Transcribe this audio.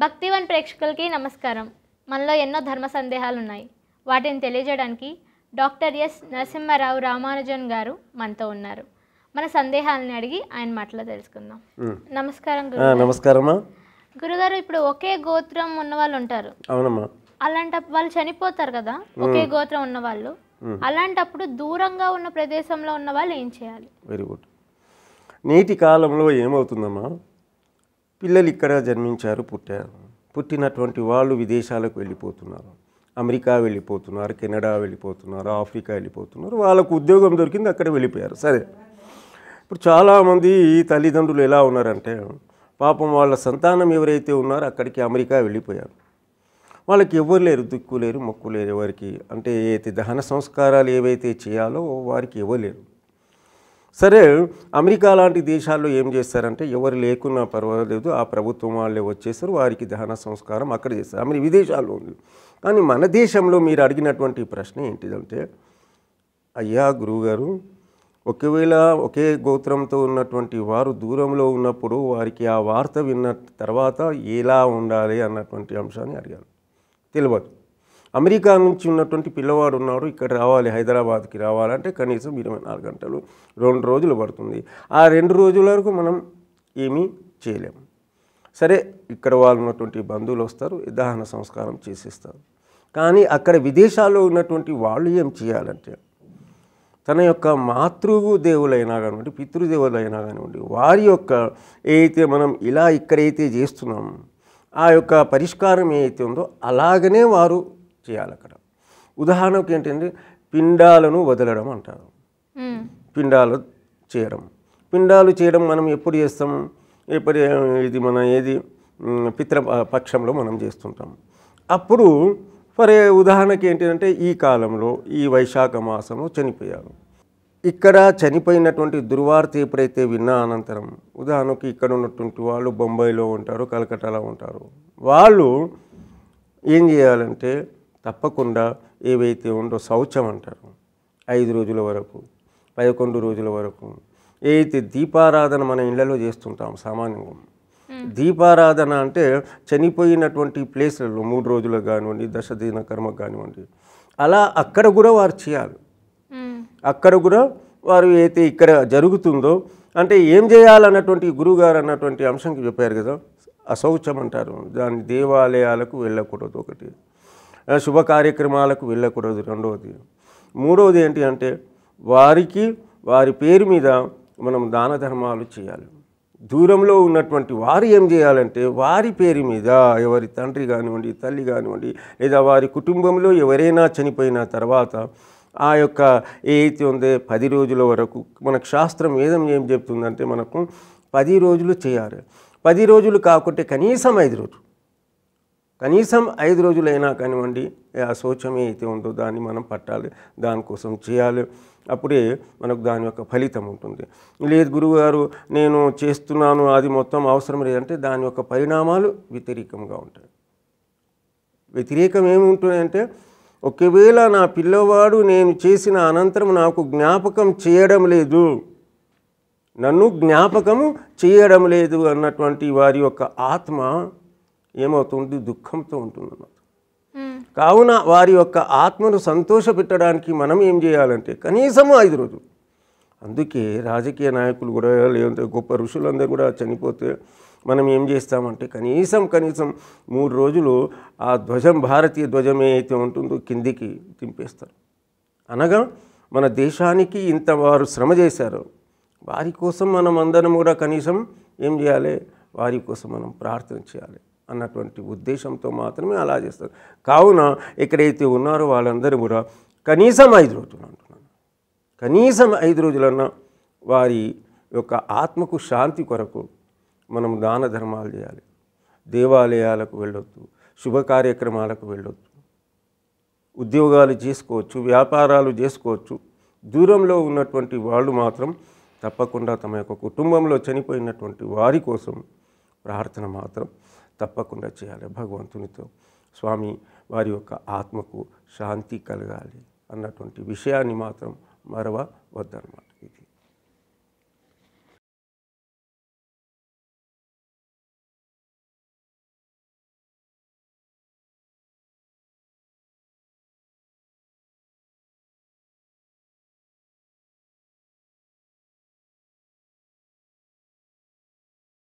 భక్తివన్ ప్రేక్షకులకి నమస్కారం మనలో ఎన్నో ధర్మ సందేహాలు ఉన్నాయి వాటిని తెలియజేయడానికి డాక్టర్ ఎస్ నరసింహారావు రామానుజన్ గారు మనతో ఉన్నారు మన సందేహాలని అడిగి ఆయన మాటలో తెలుసుకుందాం నమస్కారం నమస్కారం గురుగారు ఇప్పుడు ఒకే గోత్రం ఉన్న వాళ్ళు ఉంటారు అవునమ్మా అలాంటి వాళ్ళు చనిపోతారు కదా ఒకే గోత్రం ఉన్న వాళ్ళు అలాంటప్పుడు దూరంగా ఉన్న ప్రదేశంలో ఉన్న వాళ్ళు ఏం చేయాలి వెరీ గుడ్ నీటి కాలంలో ఏమవుతుందమ్మా పిల్లలు ఇక్కడ జన్మించారు పుట్టారు పుట్టినటువంటి వాళ్ళు విదేశాలకు వెళ్ళిపోతున్నారు అమెరికా వెళ్ళిపోతున్నారు కెనడా వెళ్ళిపోతున్నారు ఆఫ్రికా వెళ్ళిపోతున్నారు వాళ్ళకు ఉద్యోగం దొరికింది అక్కడ వెళ్ళిపోయారు సరే ఇప్పుడు చాలామంది తల్లిదండ్రులు ఎలా ఉన్నారంటే పాపం వాళ్ళ సంతానం ఎవరైతే ఉన్నారో అక్కడికి అమెరికా వెళ్ళిపోయారు వాళ్ళకి ఎవరు లేరు దిక్కు లేరు మొక్కు లేరు ఎవరికి అంటే ఏదైతే దహన సంస్కారాలు ఏవైతే చేయాలో వారికి ఇవ్వలేరు లేరు సరే అమెరికా లాంటి దేశాల్లో ఏం చేస్తారంటే ఎవరు లేకున్నా పర్వాలేదు ఆ ప్రభుత్వం వాళ్ళే వచ్చేసారు వారికి దహన సంస్కారం అక్కడ చేస్తారు అమెరికా విదేశాల్లో ఉంది కానీ మన దేశంలో మీరు అడిగినటువంటి ప్రశ్న ఏంటిదంటే అయ్యా గురువుగారు ఒకవేళ ఒకే గోత్రంతో ఉన్నటువంటి వారు దూరంలో ఉన్నప్పుడు వారికి ఆ వార్త విన్న తర్వాత ఎలా ఉండాలి అన్నటువంటి అంశాన్ని అడిగాను తెలియదు అమెరికా నుంచి ఉన్నటువంటి పిల్లవాడు ఉన్నారు ఇక్కడ రావాలి హైదరాబాద్కి రావాలంటే కనీసం ఇరవై నాలుగు గంటలు రెండు రోజులు పడుతుంది ఆ రెండు రోజుల వరకు మనం ఏమీ చేయలేము సరే ఇక్కడ వాళ్ళు ఉన్నటువంటి బంధువులు వస్తారు దహన సంస్కారం చేసేస్తారు కానీ అక్కడ విదేశాల్లో ఉన్నటువంటి వాళ్ళు ఏం చేయాలంటే తన యొక్క మాతృ దేవులైనా కానివ్వండి పితృదేవులైనా కానివ్వండి వారి యొక్క ఏదైతే మనం ఇలా ఇక్కడైతే చేస్తున్నామో ఆ యొక్క పరిష్కారం ఏదైతే ఉందో అలాగనే వారు చేయాలి అక్కడ ఉదాహరణకు ఏంటంటే పిండాలను వదలడం అంటారు పిండాలు చేయడం పిండాలు చేయడం మనం ఎప్పుడు చేస్తాం ఎప్పుడు ఇది మన ఏది పిత్ర పక్షంలో మనం చేస్తుంటాం అప్పుడు ఫర్ ఉదాహరణకి ఏంటంటే ఈ కాలంలో ఈ వైశాఖ మాసంలో చనిపోయారు ఇక్కడ చనిపోయినటువంటి దుర్వార్త ఎప్పుడైతే విన్నా అనంతరం ఉదాహరణకి ఇక్కడ ఉన్నటువంటి వాళ్ళు బొంబాయిలో ఉంటారు కలకట్టాలో ఉంటారు వాళ్ళు ఏం చేయాలంటే తప్పకుండా ఏవైతే ఉండో శౌచం అంటారు ఐదు రోజుల వరకు పదకొండు రోజుల వరకు ఏదైతే దీపారాధన మన ఇళ్లలో చేస్తుంటాం సామాన్యంగా దీపారాధన అంటే చనిపోయినటువంటి ప్లేస్లలో మూడు రోజులకు కానివ్వండి దశదిన కర్మకు కానివ్వండి అలా అక్కడ కూడా వారు చేయాలి అక్కడ కూడా వారు అయితే ఇక్కడ జరుగుతుందో అంటే ఏం చేయాలన్నటువంటి గురువుగారు అన్నటువంటి అంశంకి చెప్పారు కదా అశౌచం అంటారు దాని దేవాలయాలకు వెళ్ళకూడదు ఒకటి శుభ కార్యక్రమాలకు వెళ్ళకూడదు రెండవది మూడవది ఏంటి అంటే వారికి వారి పేరు మీద మనం దాన ధర్మాలు చేయాలి దూరంలో ఉన్నటువంటి వారు ఏం చేయాలంటే వారి పేరు మీద ఎవరి తండ్రి కానివ్వండి తల్లి కానివ్వండి లేదా వారి కుటుంబంలో ఎవరైనా చనిపోయిన తర్వాత ఆ యొక్క ఏదైతే ఉందో పది రోజుల వరకు మనకు శాస్త్రం వేదం ఏం చెప్తుందంటే మనకు పది రోజులు చేయాలి పది రోజులు కాకుంటే కనీసం ఐదు రోజులు కనీసం ఐదు రోజులైనా కానివ్వండి ఆ శోచం అయితే ఉందో దాన్ని మనం పట్టాలి దానికోసం చేయాలి అప్పుడే మనకు దాని యొక్క ఫలితం ఉంటుంది లేదు గురువుగారు నేను చేస్తున్నాను అది మొత్తం అవసరం లేదంటే దాని యొక్క పరిణామాలు వ్యతిరేకంగా ఉంటాయి వ్యతిరేకం ఏముంటుందంటే ఒకవేళ నా పిల్లవాడు నేను చేసిన అనంతరం నాకు జ్ఞాపకం చేయడం లేదు నన్ను జ్ఞాపకము చేయడం లేదు అన్నటువంటి వారి యొక్క ఆత్మ ఏమవుతుంది దుఃఖంతో ఉంటుంది అన్నమాట కావున వారి యొక్క ఆత్మను సంతోషపెట్టడానికి మనం ఏం చేయాలంటే కనీసము ఐదు రోజులు అందుకే రాజకీయ నాయకులు కూడా లేదంటే గొప్ప ఋషులందరూ కూడా చనిపోతే మనం ఏం చేస్తామంటే కనీసం కనీసం మూడు రోజులు ఆ ధ్వజం భారతీయ ధ్వజం అయితే ఉంటుందో కిందికి దింపేస్తారు అనగా మన దేశానికి ఇంత వారు శ్రమ చేశారు వారి కోసం మనం అందరం కూడా కనీసం ఏం చేయాలి వారి కోసం మనం ప్రార్థన చేయాలి అన్నటువంటి ఉద్దేశంతో మాత్రమే అలా చేస్తారు కావున ఎక్కడైతే ఉన్నారో వాళ్ళందరూ కూడా కనీసం ఐదు రోజులు అంటున్నాను కనీసం ఐదు రోజులన్నా వారి యొక్క ఆత్మకు శాంతి కొరకు మనం దాన ధర్మాలు చేయాలి దేవాలయాలకు వెళ్ళొద్దు శుభ కార్యక్రమాలకు వెళ్ళొద్దు ఉద్యోగాలు చేసుకోవచ్చు వ్యాపారాలు చేసుకోవచ్చు దూరంలో ఉన్నటువంటి వాళ్ళు మాత్రం తప్పకుండా తమ యొక్క కుటుంబంలో చనిపోయినటువంటి వారి కోసం ప్రార్థన మాత్రం తప్పకుండా చేయాలి భగవంతునితో స్వామి వారి యొక్క ఆత్మకు శాంతి కలగాలి అన్నటువంటి విషయాన్ని మాత్రం మరవ వద్దన్నమాట